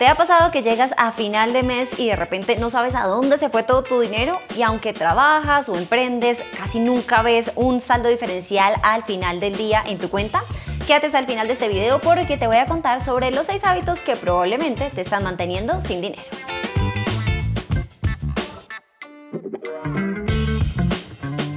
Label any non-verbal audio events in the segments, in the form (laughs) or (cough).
¿Te ha pasado que llegas a final de mes y de repente no sabes a dónde se fue todo tu dinero? Y aunque trabajas o emprendes, casi nunca ves un saldo diferencial al final del día en tu cuenta. Quédate hasta el final de este video porque te voy a contar sobre los 6 hábitos que probablemente te están manteniendo sin dinero.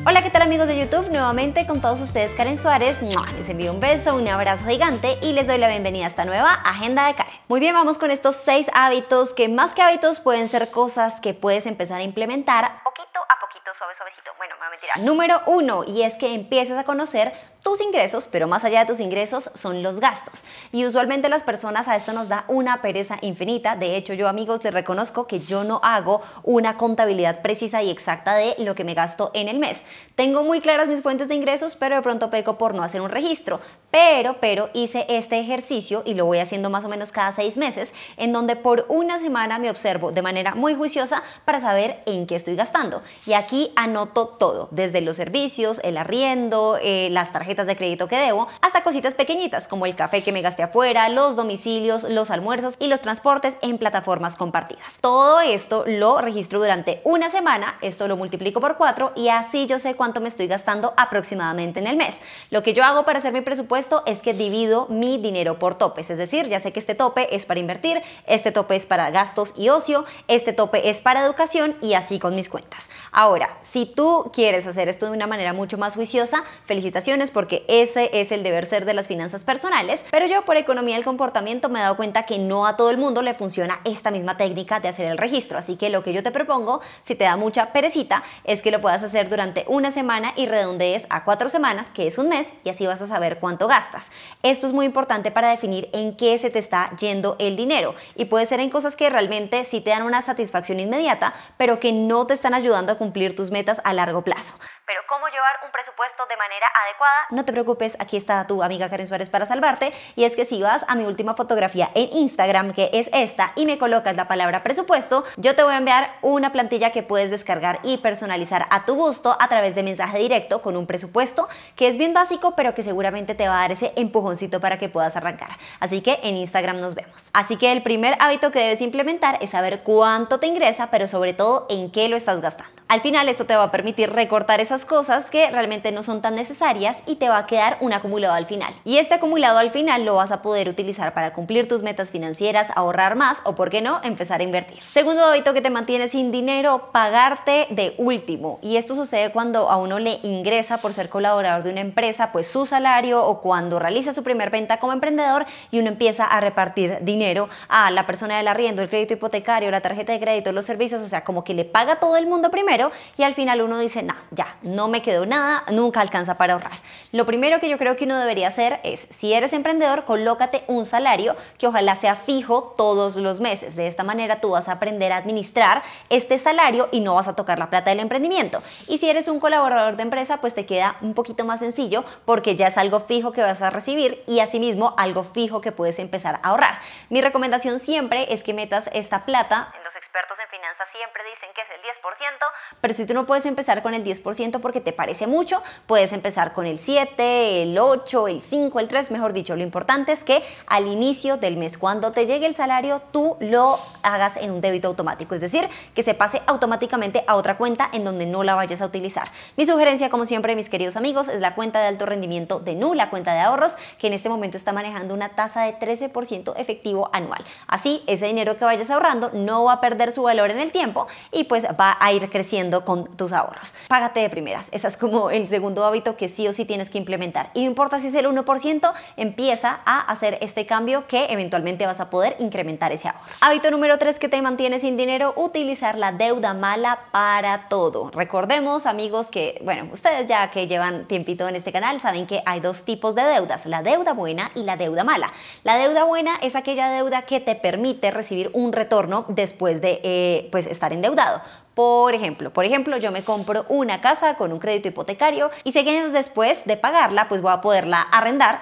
Hola, ¿qué tal amigos de YouTube? Nuevamente con todos ustedes Karen Suárez. Les envío un beso, un abrazo gigante y les doy la bienvenida a esta nueva Agenda de muy bien, vamos con estos seis hábitos que más que hábitos pueden ser cosas que puedes empezar a implementar poquito a poquito, suave, suavecito. Bueno, no mentira. Número uno, y es que empieces a conocer tus ingresos, pero más allá de tus ingresos son los gastos. Y usualmente las personas a esto nos da una pereza infinita. De hecho, yo amigos les reconozco que yo no hago una contabilidad precisa y exacta de lo que me gasto en el mes. Tengo muy claras mis fuentes de ingresos, pero de pronto peco por no hacer un registro. Pero, pero hice este ejercicio y lo voy haciendo más o menos cada seis meses, en donde por una semana me observo de manera muy juiciosa para saber en qué estoy gastando. Y aquí anoto todo, desde los servicios, el arriendo, eh, las tarjetas de crédito que debo, hasta cositas pequeñitas como el café que me gasté afuera, los domicilios, los almuerzos y los transportes en plataformas compartidas. Todo esto lo registro durante una semana, esto lo multiplico por cuatro y así yo sé cuánto me estoy gastando aproximadamente en el mes. Lo que yo hago para hacer mi presupuesto es que divido mi dinero por topes, es decir, ya sé que este tope es para invertir, este tope es para gastos y ocio, este tope es para educación y así con mis cuentas. Ahora, si tú quieres hacer esto de una manera mucho más juiciosa, felicitaciones por porque ese es el deber ser de las finanzas personales, pero yo por economía del comportamiento me he dado cuenta que no a todo el mundo le funciona esta misma técnica de hacer el registro, así que lo que yo te propongo, si te da mucha perecita, es que lo puedas hacer durante una semana y redondees a cuatro semanas, que es un mes, y así vas a saber cuánto gastas. Esto es muy importante para definir en qué se te está yendo el dinero y puede ser en cosas que realmente sí te dan una satisfacción inmediata, pero que no te están ayudando a cumplir tus metas a largo plazo. Pero cómo llevar un presupuesto de manera adecuada. No te preocupes, aquí está tu amiga Karen Suárez para salvarte. Y es que si vas a mi última fotografía en Instagram, que es esta, y me colocas la palabra presupuesto, yo te voy a enviar una plantilla que puedes descargar y personalizar a tu gusto a través de mensaje directo con un presupuesto que es bien básico, pero que seguramente te va a dar ese empujoncito para que puedas arrancar. Así que en Instagram nos vemos. Así que el primer hábito que debes implementar es saber cuánto te ingresa, pero sobre todo en qué lo estás gastando. Al final esto te va a permitir recortar esa cosas que realmente no son tan necesarias y te va a quedar un acumulado al final. Y este acumulado al final lo vas a poder utilizar para cumplir tus metas financieras, ahorrar más o, por qué no, empezar a invertir. Segundo hábito que te mantiene sin dinero, pagarte de último. Y esto sucede cuando a uno le ingresa por ser colaborador de una empresa, pues su salario o cuando realiza su primer venta como emprendedor y uno empieza a repartir dinero a la persona del arriendo, el crédito hipotecario, la tarjeta de crédito, los servicios, o sea, como que le paga todo el mundo primero y al final uno dice, nah, ya, no me quedó nada, nunca alcanza para ahorrar. Lo primero que yo creo que uno debería hacer es, si eres emprendedor, colócate un salario que ojalá sea fijo todos los meses. De esta manera tú vas a aprender a administrar este salario y no vas a tocar la plata del emprendimiento. Y si eres un colaborador de empresa, pues te queda un poquito más sencillo porque ya es algo fijo que vas a recibir y asimismo algo fijo que puedes empezar a ahorrar. Mi recomendación siempre es que metas esta plata expertos en finanzas siempre dicen que es el 10%, pero si tú no puedes empezar con el 10% porque te parece mucho, puedes empezar con el 7, el 8, el 5, el 3, mejor dicho, lo importante es que al inicio del mes, cuando te llegue el salario, tú lo hagas en un débito automático, es decir, que se pase automáticamente a otra cuenta en donde no la vayas a utilizar. Mi sugerencia, como siempre, mis queridos amigos, es la cuenta de alto rendimiento de NU, la cuenta de ahorros, que en este momento está manejando una tasa de 13% efectivo anual. Así, ese dinero que vayas ahorrando no va a perder su valor en el tiempo y pues va a ir creciendo con tus ahorros. Págate de primeras, ese es como el segundo hábito que sí o sí tienes que implementar. Y no importa si es el 1%, empieza a hacer este cambio que eventualmente vas a poder incrementar ese ahorro. Hábito número 3 que te mantiene sin dinero, utilizar la deuda mala para todo. Recordemos amigos que, bueno, ustedes ya que llevan tiempito en este canal saben que hay dos tipos de deudas, la deuda buena y la deuda mala. La deuda buena es aquella deuda que te permite recibir un retorno después de eh, pues estar endeudado. Por ejemplo, por ejemplo, yo me compro una casa con un crédito hipotecario y sé años después de pagarla, pues voy a poderla arrendar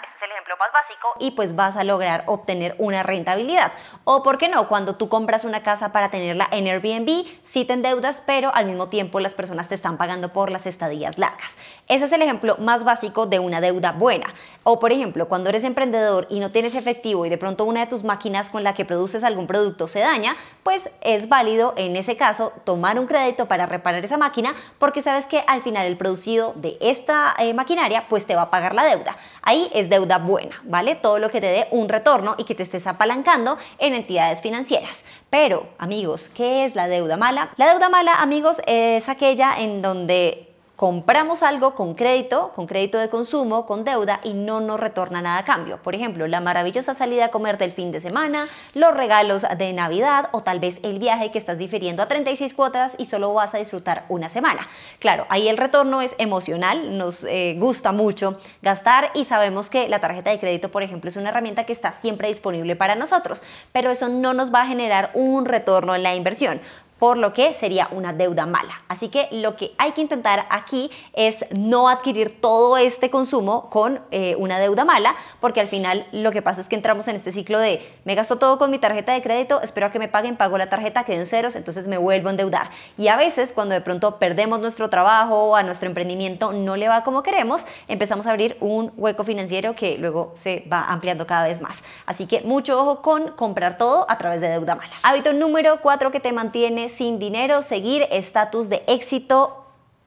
más básico y pues vas a lograr obtener una rentabilidad. O por qué no, cuando tú compras una casa para tenerla en Airbnb, sí te endeudas, pero al mismo tiempo las personas te están pagando por las estadías largas. Ese es el ejemplo más básico de una deuda buena. O por ejemplo, cuando eres emprendedor y no tienes efectivo y de pronto una de tus máquinas con la que produces algún producto se daña, pues es válido en ese caso tomar un crédito para reparar esa máquina porque sabes que al final el producido de esta eh, maquinaria pues te va a pagar la deuda. Ahí es deuda buena. ¿vale? Todo lo que te dé un retorno y que te estés apalancando en entidades financieras. Pero, amigos, ¿qué es la deuda mala? La deuda mala, amigos, es aquella en donde compramos algo con crédito, con crédito de consumo, con deuda y no nos retorna nada a cambio. Por ejemplo, la maravillosa salida a comer del fin de semana, los regalos de Navidad o tal vez el viaje que estás difiriendo a 36 cuotas y solo vas a disfrutar una semana. Claro, ahí el retorno es emocional, nos eh, gusta mucho gastar y sabemos que la tarjeta de crédito, por ejemplo, es una herramienta que está siempre disponible para nosotros, pero eso no nos va a generar un retorno en la inversión por lo que sería una deuda mala. Así que lo que hay que intentar aquí es no adquirir todo este consumo con eh, una deuda mala, porque al final lo que pasa es que entramos en este ciclo de me gasto todo con mi tarjeta de crédito, espero a que me paguen, pago la tarjeta, quedo en ceros, entonces me vuelvo a endeudar. Y a veces cuando de pronto perdemos nuestro trabajo, o a nuestro emprendimiento no le va como queremos, empezamos a abrir un hueco financiero que luego se va ampliando cada vez más. Así que mucho ojo con comprar todo a través de deuda mala. Hábito número cuatro que te mantienes, sin dinero seguir estatus de éxito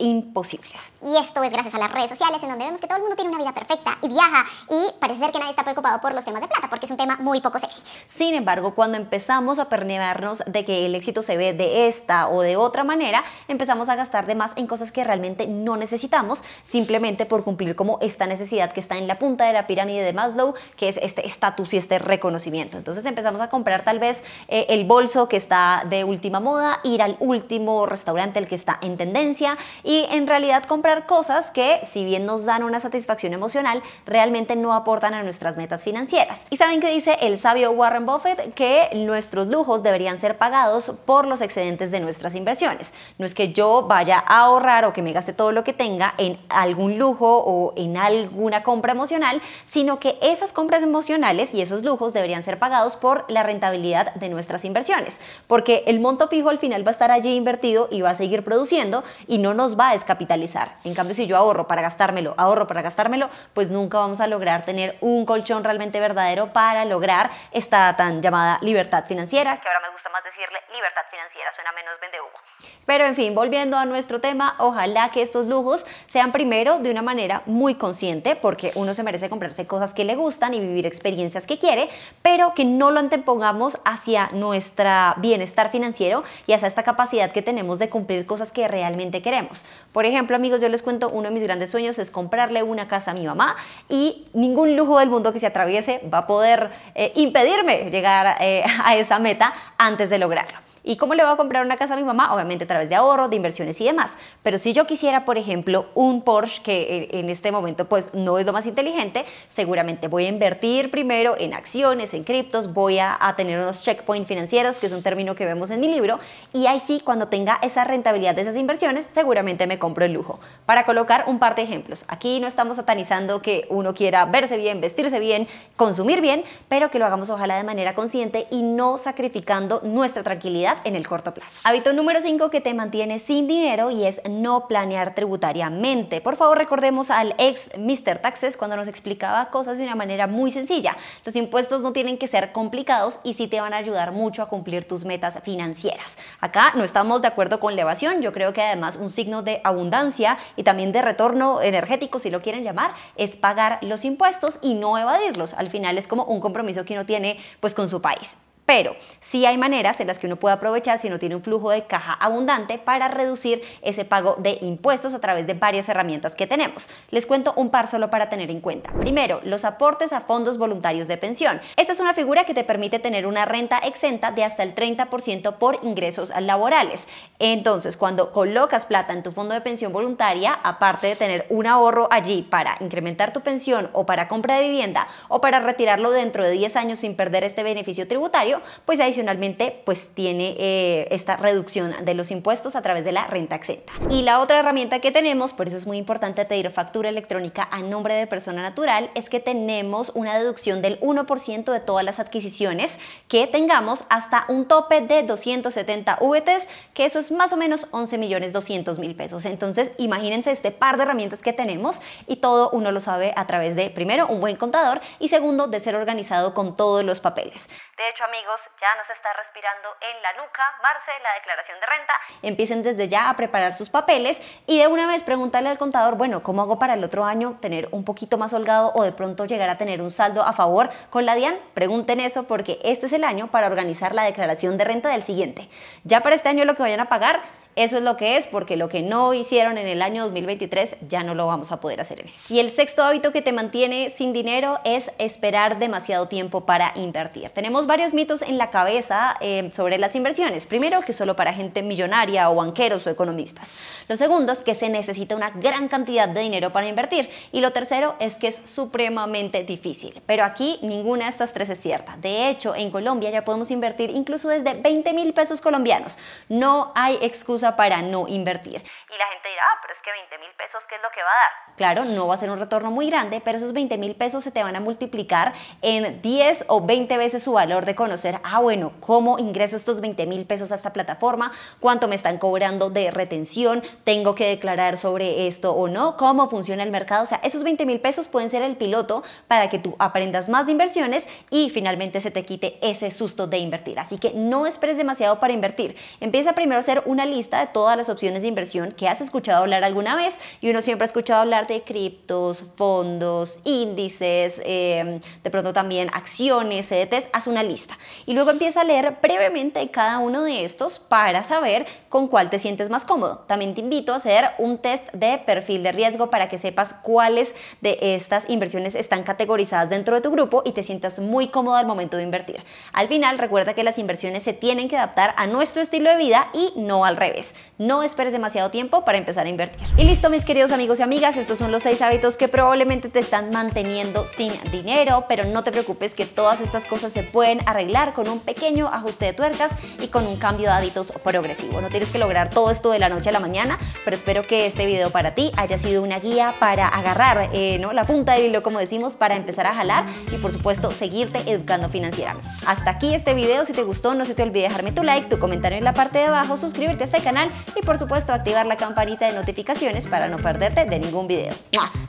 imposibles. Y esto es gracias a las redes sociales, en donde vemos que todo el mundo tiene una vida perfecta y viaja y parece ser que nadie está preocupado por los temas de plata, porque es un tema muy poco sexy. Sin embargo, cuando empezamos a pernearnos de que el éxito se ve de esta o de otra manera, empezamos a gastar de más en cosas que realmente no necesitamos, simplemente por cumplir como esta necesidad que está en la punta de la pirámide de Maslow, que es este estatus y este reconocimiento. Entonces empezamos a comprar tal vez eh, el bolso que está de última moda, ir al último restaurante el que está en tendencia y y en realidad comprar cosas que, si bien nos dan una satisfacción emocional, realmente no aportan a nuestras metas financieras. Y saben que dice el sabio Warren Buffett que nuestros lujos deberían ser pagados por los excedentes de nuestras inversiones. No es que yo vaya a ahorrar o que me gaste todo lo que tenga en algún lujo o en alguna compra emocional, sino que esas compras emocionales y esos lujos deberían ser pagados por la rentabilidad de nuestras inversiones, porque el monto fijo al final va a estar allí invertido y va a seguir produciendo y no nos va a descapitalizar. En cambio, si yo ahorro para gastármelo, ahorro para gastármelo, pues nunca vamos a lograr tener un colchón realmente verdadero para lograr esta tan llamada libertad financiera, que ahora me gusta más decirle libertad financiera, suena menos vende humo. Pero en fin, volviendo a nuestro tema, ojalá que estos lujos sean primero de una manera muy consciente, porque uno se merece comprarse cosas que le gustan y vivir experiencias que quiere, pero que no lo antepongamos hacia nuestro bienestar financiero y hacia esta capacidad que tenemos de cumplir cosas que realmente queremos. Por ejemplo, amigos, yo les cuento, uno de mis grandes sueños es comprarle una casa a mi mamá y ningún lujo del mundo que se atraviese va a poder eh, impedirme llegar eh, (laughs) a esa meta antes de lograrlo. ¿Y cómo le voy a comprar una casa a mi mamá? Obviamente a través de ahorros, de inversiones y demás. Pero si yo quisiera, por ejemplo, un Porsche, que eh, en este momento pues no es lo más inteligente, seguramente voy a invertir primero en acciones, en criptos, voy a, tener unos checkpoints financieros, que es un término que vemos en mi libro, y ahí sí, cuando tenga esa rentabilidad de esas inversiones, seguramente me compro el lujo. Para colocar un par de ejemplos, aquí no estamos satanizando que uno quiera verse bien, vestirse bien, consumir bien, pero que lo hagamos ojalá de manera consciente y no sacrificando nuestra tranquilidad en el corto plazo. Hábito número 5 que te mantiene sin dinero y es no planear tributariamente. Por favor, recordemos al ex Mr. Taxes cuando nos explicaba cosas de una manera muy sencilla. Los impuestos no tienen que ser complicados y sí te van a ayudar mucho a cumplir tus metas financieras. Acá no estamos de acuerdo con la evasión, yo creo que además un signo de abundancia y también de retorno energético, si lo quieren llamar, es pagar los impuestos y no evadirlos. Al final es como un compromiso que uno tiene pues con su país. Pero sí hay maneras en las que uno puede aprovechar si no tiene un flujo de caja abundante para reducir ese pago de impuestos a través de varias herramientas que tenemos. Les cuento un par solo para tener en cuenta. Primero, los aportes a fondos voluntarios de pensión. Esta es una figura que te permite tener una renta exenta de hasta el 30% por ingresos laborales. Entonces, cuando colocas plata en tu fondo de pensión voluntaria, aparte de tener un ahorro allí para incrementar tu pensión o para compra de vivienda o para retirarlo dentro de 10 años sin perder este beneficio tributario, pues adicionalmente pues tiene eh, esta reducción de los impuestos a través de la renta exenta. Y la otra herramienta que tenemos, por eso es muy importante pedir factura electrónica a nombre de persona natural, es que tenemos una deducción del 1% de todas las adquisiciones que tengamos hasta un tope de 270 VTs, que eso es más o menos 11 millones 200 mil pesos. Entonces, imagínense este par de herramientas que tenemos y todo uno lo sabe a través de, primero, un buen contador y segundo, de ser organizado con todos los papeles. De hecho, amigos, ya nos está respirando en la nuca, Marce, la declaración de renta. Empiecen desde ya a preparar sus papeles y de una vez pregúntale al contador, bueno, ¿cómo hago para el otro año tener un poquito más holgado o de pronto llegar a tener un saldo a favor con la DIAN? Pregunten eso porque este es el año para organizar la declaración de renta del siguiente. Ya para este año lo que vayan a pagar eso es lo que es, porque lo que no hicieron en el año 2023 ya no lo vamos a poder hacer en este. Y el sexto hábito que te mantiene sin dinero es esperar demasiado tiempo para invertir. Tenemos varios mitos en la cabeza eh, sobre las inversiones. Primero, que solo para gente millonaria o banqueros o economistas. Lo segundo es que se necesita una gran cantidad de dinero para invertir. Y lo tercero es que es supremamente difícil. Pero aquí ninguna de estas tres es cierta. De hecho, en Colombia ya podemos invertir incluso desde 20 mil pesos colombianos. No hay excusa para no invertir. Y la gente dirá, ah, pero es que 20 mil pesos, ¿qué es lo que va a dar? Claro, no va a ser un retorno muy grande, pero esos 20 mil pesos se te van a multiplicar en 10 o 20 veces su valor de conocer, ah, bueno, ¿cómo ingreso estos 20 mil pesos a esta plataforma? ¿Cuánto me están cobrando de retención? ¿Tengo que declarar sobre esto o no? ¿Cómo funciona el mercado? O sea, esos 20 mil pesos pueden ser el piloto para que tú aprendas más de inversiones y finalmente se te quite ese susto de invertir. Así que no esperes demasiado para invertir. Empieza primero a hacer una lista de todas las opciones de inversión que has escuchado hablar alguna vez y uno siempre ha escuchado hablar de criptos, fondos, índices, em, de pronto también acciones, CDTs, e haz una lista y luego empieza a leer brevemente cada uno de estos para saber con cuál te sientes más cómodo. También te invito a hacer un test de perfil de riesgo para que sepas cuáles de estas inversiones están categorizadas dentro de tu grupo y te sientas muy cómodo al momento de invertir. Al final, recuerda que las inversiones se tienen que adaptar a nuestro estilo de vida y no al revés. Pues, no esperes demasiado tiempo para empezar a invertir. Y listo, mis queridos amigos y amigas, estos son los seis hábitos que probablemente te están manteniendo sin dinero, pero no te preocupes que todas estas cosas se pueden arreglar con un pequeño ajuste de tuercas y con un cambio de hábitos progresivo. No tienes que lograr todo esto de la noche a la mañana, pero espero que este video para ti haya sido una guía para agarrar eh, ¿no? la punta del hilo, como decimos, para empezar a jalar y por supuesto seguirte educando financieramente. Hasta aquí este video, si te gustó no se te olvide dejarme tu like, tu comentario en la parte de abajo, suscribirte a este canal y por supuesto activar la campanita de notificaciones para no perderte de ningún video.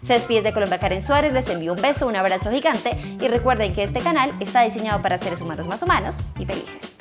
Se despide de Colombia Karen Suárez, les envío un beso, un abrazo gigante y recuerden que este canal está diseñado para seres humanos más humanos y felices.